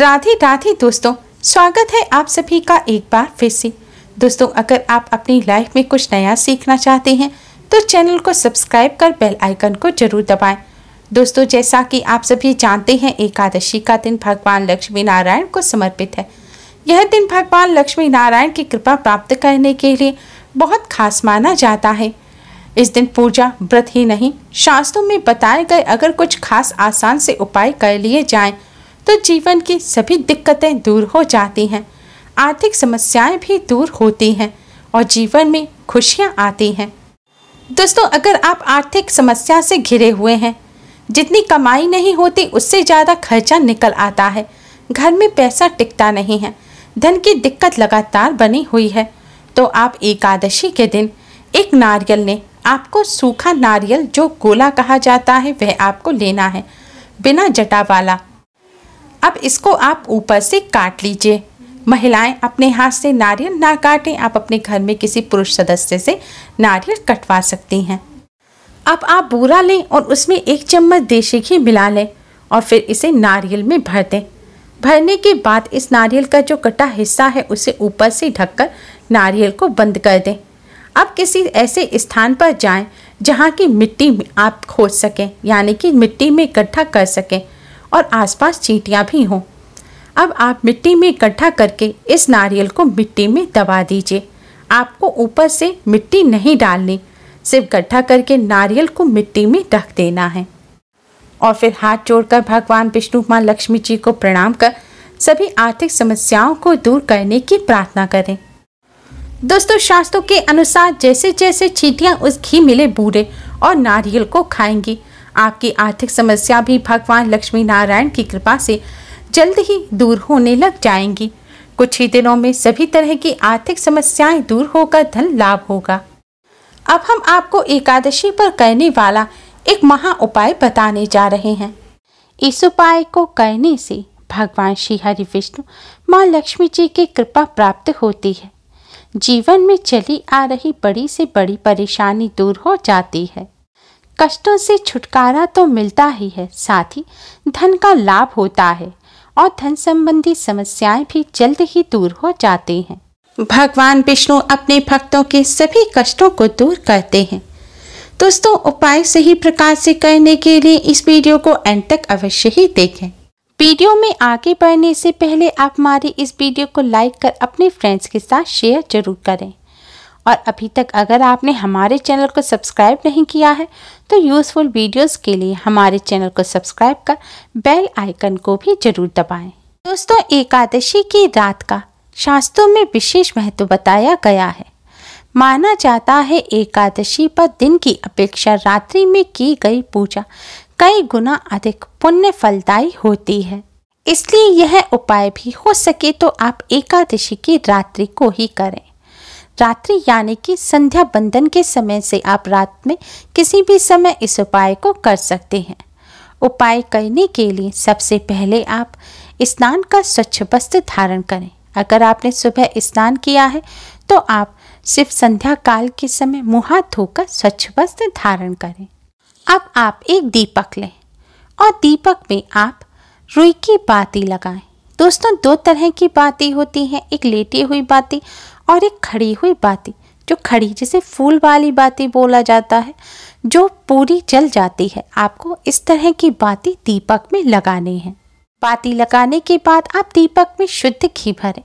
राधे राधे दोस्तों स्वागत है आप सभी का एक बार फिर से दोस्तों अगर आप अपनी लाइफ में कुछ नया सीखना चाहते हैं तो चैनल को सब्सक्राइब कर बेल आइकन को जरूर दबाएं दोस्तों जैसा कि आप सभी जानते हैं एकादशी का दिन भगवान लक्ष्मी नारायण को समर्पित है यह दिन भगवान लक्ष्मी नारायण की कृपा प्राप्त करने के लिए बहुत खास माना जाता है इस दिन पूजा व्रत ही नहीं शास्त्रों में बताए गए अगर कुछ खास आसान से उपाय कर लिए जाएं तो जीवन की सभी दिक्कतें दूर हो जाती हैं आर्थिक समस्याएं भी दूर होती हैं और जीवन में खुशियां आती हैं दोस्तों अगर आप आर्थिक समस्या से घिरे हुए हैं जितनी कमाई नहीं होती उससे ज़्यादा खर्चा निकल आता है घर में पैसा टिकता नहीं है धन की दिक्कत लगातार बनी हुई है तो आप एकादशी के दिन एक नारियल ने आपको सूखा नारियल जो गोला कहा जाता है वह आपको लेना है बिना जटा वाला अब इसको आप ऊपर से काट लीजिए महिलाएं अपने हाथ से नारियल ना काटें आप अपने घर में किसी पुरुष सदस्य से नारियल कटवा सकती हैं अब आप बूरा लें और उसमें एक चम्मच देसी घी मिला लें और फिर इसे नारियल में भर दें भरने के बाद इस नारियल का जो कटा हिस्सा है उसे ऊपर से ढककर नारियल को बंद कर दें अब किसी ऐसे स्थान पर जाएं जहाँ की मिट्टी आप खोज सकें यानी कि मिट्टी में इकट्ठा कर सकें और आसपास चीटियाँ भी हों अब आप मिट्टी में इकट्ठा करके इस नारियल को मिट्टी में दबा दीजिए आपको ऊपर से मिट्टी नहीं डालनी सिर्फ गड्ढा करके नारियल को मिट्टी में रख देना है और फिर हाथ जोड़कर भगवान विष्णु माँ लक्ष्मी जी को प्रणाम कर सभी आर्थिक समस्याओं को दूर करने की प्रार्थना करें दोस्तों शास्त्रों के अनुसार जैसे जैसे चीटियाँ उस घी मिले बूढ़े और नारियल को खाएंगी आपकी आर्थिक समस्या भी भगवान लक्ष्मी नारायण की कृपा से जल्द ही दूर होने लग जाएंगी कुछ ही दिनों में सभी तरह की आर्थिक समस्याएं दूर होकर धन लाभ होगा अब हम आपको एकादशी पर करने वाला एक महा उपाय बताने जा रहे हैं इस उपाय को करने से भगवान श्री हरि विष्णु माँ लक्ष्मी जी की कृपा प्राप्त होती है जीवन में चली आ रही बड़ी से बड़ी परेशानी दूर हो जाती है कष्टों से छुटकारा तो मिलता ही है साथ ही धन का लाभ होता है और धन संबंधी समस्याएं भी जल्द ही दूर हो जाती हैं भगवान विष्णु अपने भक्तों के सभी कष्टों को दूर करते हैं दोस्तों उपाय सही प्रकार से करने के लिए इस वीडियो को एंड तक अवश्य ही देखें वीडियो में आगे बढ़ने से पहले आप हमारी इस वीडियो को लाइक कर अपने फ्रेंड्स के साथ शेयर जरूर करें और अभी तक अगर आपने हमारे चैनल को सब्सक्राइब नहीं किया है तो यूज़फुल वीडियोस के लिए हमारे चैनल को सब्सक्राइब कर बेल आइकन को भी जरूर दबाएं। दोस्तों एकादशी की रात का शास्त्रों में विशेष महत्व बताया गया है माना जाता है एकादशी पर दिन की अपेक्षा रात्रि में की गई पूजा कई गुना अधिक पुण्य फलदायी होती है इसलिए यह उपाय भी हो सके तो आप एकादशी की रात्रि को ही करें रात्रि यानी कि संध्या बंधन के समय से आप रात में किसी भी समय इस उपाय को कर सकते हैं उपाय करने के लिए सबसे पहले आप स्नान का स्वच्छ वस्त्र धारण करें अगर आपने सुबह स्नान किया है तो आप सिर्फ संध्या काल के समय मुँह हाथ धोकर स्वच्छ वस्त्र धारण करें अब आप एक दीपक लें और दीपक में आप रुई की बाती लगाएं दोस्तों दो तरह की बातें होती हैं एक लेटी हुई बाती और एक खड़ी हुई बाती जो खड़ी जिसे फूल वाली बाती बोला जाता है जो पूरी जल जाती है आपको इस तरह की बाती दीपक में लगाने हैं बाती लगाने के बाद आप दीपक में शुद्ध घी भरें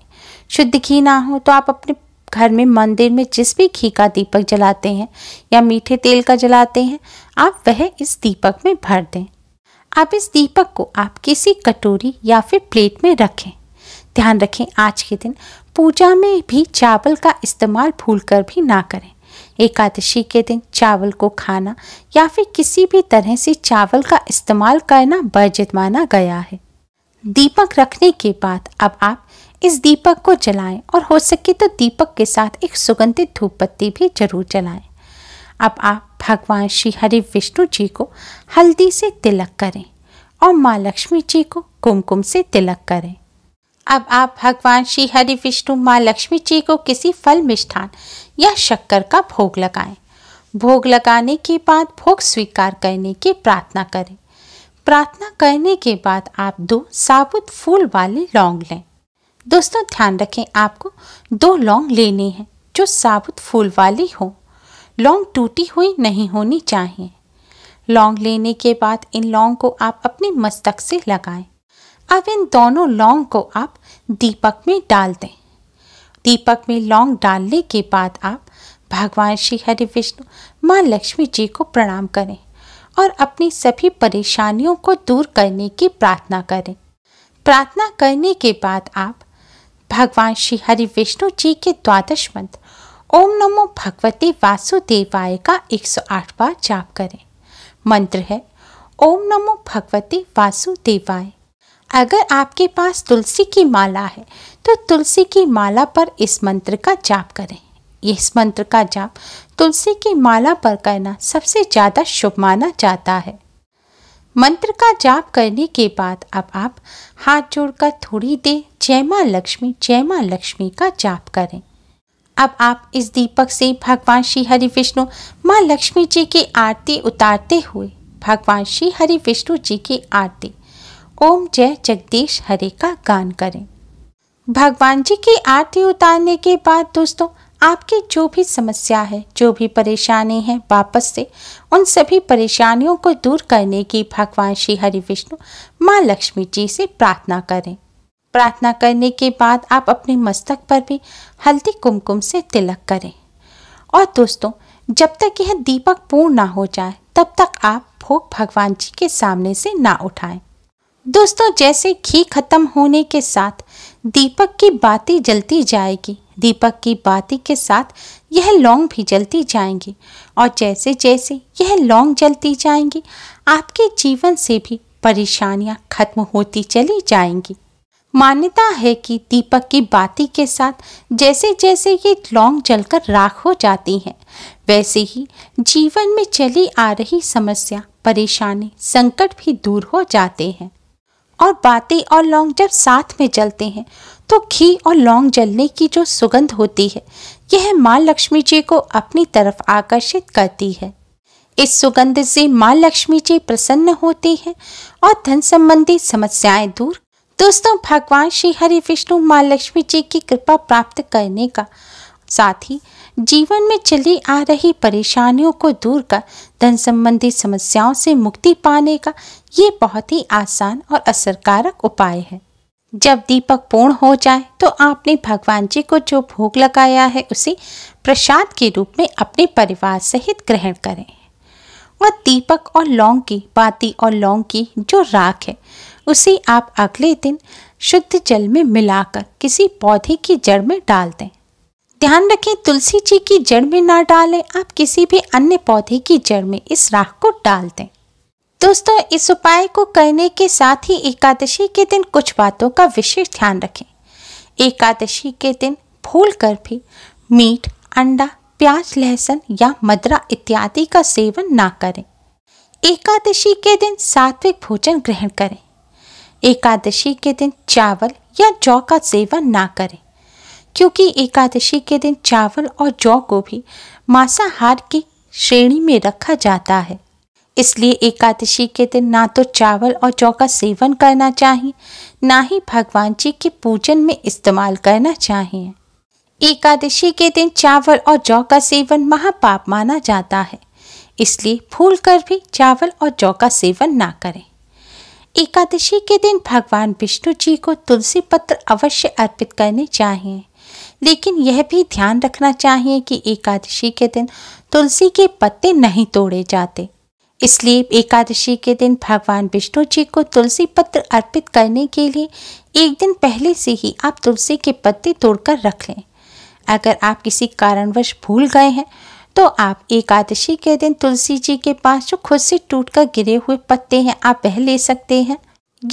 शुद्ध घी ना हो तो आप अपने घर में मंदिर में जिस भी घी का दीपक जलाते हैं या मीठे तेल का जलाते हैं आप वह इस दीपक में भर दें आप इस दीपक को आप किसी कटोरी या फिर प्लेट में रखें ध्यान रखें आज के दिन पूजा में भी चावल का इस्तेमाल भूल कर भी ना करें एकादशी के दिन चावल को खाना या फिर किसी भी तरह से चावल का इस्तेमाल करना वर्जित माना गया है दीपक रखने के बाद अब आप इस दीपक को जलाएं और हो सके तो दीपक के साथ एक सुगंधित धूप पत्ती भी जरूर जलाएं। अब आप भगवान श्री हरि विष्णु जी को हल्दी से तिलक करें और माँ लक्ष्मी जी को कुमकुम से तिलक करें अब आप भगवान श्री हरि विष्णु माँ लक्ष्मी जी को किसी फल मिष्ठान या शक्कर का भोग लगाएं। भोग लगाने के बाद भोग स्वीकार करने की प्रार्थना करें प्रार्थना करने के बाद आप दो साबुत फूल वाले लौंग लें दोस्तों ध्यान रखें आपको दो लौंग लेने हैं जो साबुत फूल वाली हो लौंग टूटी हुई नहीं होनी चाहिए लौंग लेने के बाद इन लौंग को आप अपने मस्तक से लगाएं अब इन दोनों लौंग को आप दीपक में डाल दें दीपक में लौंग डालने के बाद आप भगवान श्री हरि विष्णु माँ लक्ष्मी जी को प्रणाम करें और अपनी सभी परेशानियों को दूर करने की प्रार्थना करें प्रार्थना करने के बाद आप भगवान श्री हरि विष्णु जी के द्वादश मंत्र ओम नमो भगवते वासुदेवाय का 108 बार जाप करें मंत्र है ओम नमो भगवते वासुदेवाय अगर आपके पास तुलसी की माला है तो तुलसी की माला पर इस मंत्र का जाप करें इस मंत्र का जाप तुलसी की माला पर करना सबसे ज़्यादा शुभ माना जाता है मंत्र का जाप करने के बाद अब आप हाथ जोड़कर थोड़ी देर जय माँ लक्ष्मी जय माँ लक्ष्मी का जाप करें अब आप इस दीपक से भगवान श्री हरि विष्णु माँ लक्ष्मी जी की आरती उतारते हुए भगवान श्री हरि विष्णु जी की आरती ओम जय जगदीश हरे का गान करें भगवान जी की आरती उतारने के बाद दोस्तों आपकी जो भी समस्या है जो भी परेशानी है वापस से उन सभी परेशानियों को दूर करने की भगवान श्री हरि विष्णु माँ लक्ष्मी जी से प्रार्थना करें प्रार्थना करने के बाद आप अपने मस्तक पर भी हल्दी कुमकुम से तिलक करें और दोस्तों जब तक यह दीपक पूर्ण ना हो जाए तब तक आप भोग भगवान जी के सामने से ना उठाएं दोस्तों जैसे घी खत्म होने के साथ दीपक की बाती जलती जाएगी दीपक की बाती के साथ यह लौंग भी जलती जाएंगी और जैसे जैसे यह लौंग जलती जाएंगी आपके जीवन से भी परेशानियां खत्म होती चली जाएंगी मान्यता है कि दीपक की बाती के साथ जैसे जैसे ये लौंग जलकर राख हो जाती हैं वैसे ही जीवन में चली आ रही समस्या परेशानी संकट भी दूर हो जाते हैं और बातें और लौंग जब साथ में जलते हैं तो घी और लौंग जलने की जो सुगंध होती है यह माँ लक्ष्मी जी को अपनी तरफ आकर्षित करती है इस सुगंध से माँ लक्ष्मी जी प्रसन्न होती हैं और धन संबंधी समस्याएं दूर दोस्तों भगवान श्री हरि विष्णु माँ लक्ष्मी जी की कृपा प्राप्त करने का साथ ही जीवन में चली आ रही परेशानियों को दूर कर धन संबंधी समस्याओं से मुक्ति पाने का ये बहुत ही आसान और असरकारक उपाय है जब दीपक पूर्ण हो जाए तो आपने भगवान जी को जो भोग लगाया है उसे प्रसाद के रूप में अपने परिवार सहित ग्रहण करें और दीपक और लौंग की बाती और लौंग की जो राख है उसे आप अगले दिन शुद्ध जल में मिलाकर किसी पौधे की जड़ में डाल दें ध्यान रखें तुलसी जी की जड़ में ना डालें आप किसी भी अन्य पौधे की जड़ में इस राख को डाल दें दोस्तों इस उपाय को करने के साथ ही एकादशी के दिन कुछ बातों का विशेष ध्यान रखें एकादशी के दिन भूल कर भी मीट अंडा प्याज लहसुन या मदरा इत्यादि का सेवन ना करें एकादशी के दिन सात्विक भोजन ग्रहण करें एकादशी के दिन चावल या जौ का सेवन ना करें क्योंकि एकादशी के दिन चावल और जौ को भी मांसाहार की श्रेणी में रखा जाता है इसलिए एकादशी के दिन ना तो चावल और जौ का सेवन करना चाहिए ना ही भगवान जी के पूजन में इस्तेमाल करना चाहिए एकादशी के दिन चावल और जौ का सेवन महापाप माना जाता है इसलिए भूल कर भी चावल और जौ का सेवन ना करें एकादशी के दिन भगवान विष्णु जी को तुलसी पत्र अवश्य अर्पित करने चाहिए लेकिन यह भी ध्यान रखना चाहिए कि एकादशी के दिन तुलसी के पत्ते नहीं तोड़े जाते इसलिए एकादशी के दिन भगवान विष्णु जी को तुलसी पत्र अर्पित करने के लिए एक दिन पहले से ही आप तुलसी के पत्ते तोड़कर रख लें अगर आप किसी कारणवश भूल गए हैं तो आप एकादशी के दिन तुलसी जी के पास जो खुद से टूट गिरे हुए पत्ते हैं आप वह ले सकते हैं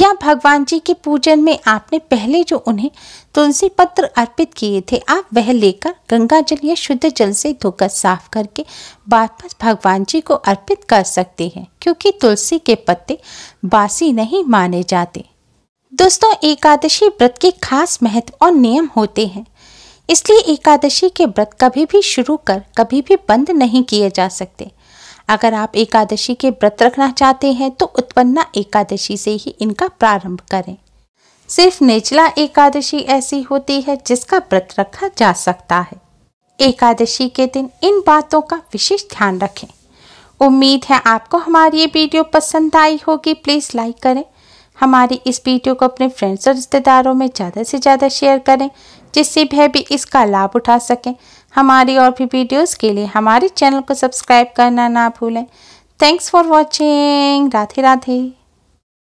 या भगवान जी के पूजन में आपने पहले जो उन्हें तुलसी पत्र अर्पित किए थे आप वह लेकर गंगा जल या शुद्ध जल से धोकर साफ करके वापस भगवान जी को अर्पित कर सकते हैं क्योंकि तुलसी के पत्ते बासी नहीं माने जाते दोस्तों एकादशी व्रत के खास महत्व और नियम होते हैं इसलिए एकादशी के व्रत कभी भी शुरू कर कभी भी बंद नहीं किए जा सकते अगर आप एकादशी के व्रत रखना चाहते हैं तो उत्पन्ना एकादशी से ही इनका प्रारंभ करें सिर्फ निचला एकादशी ऐसी होती है जिसका व्रत रखा जा सकता है एकादशी के दिन इन बातों का विशेष ध्यान रखें उम्मीद है आपको हमारी ये वीडियो पसंद आई होगी प्लीज़ लाइक करें हमारी इस वीडियो को अपने फ्रेंड्स और रिश्तेदारों में ज़्यादा से ज़्यादा शेयर करें जिससे वह भी इसका लाभ उठा सकें हमारी और भी वीडियोस के लिए हमारे चैनल को सब्सक्राइब करना ना भूलें thanks for watching Radhe Radhe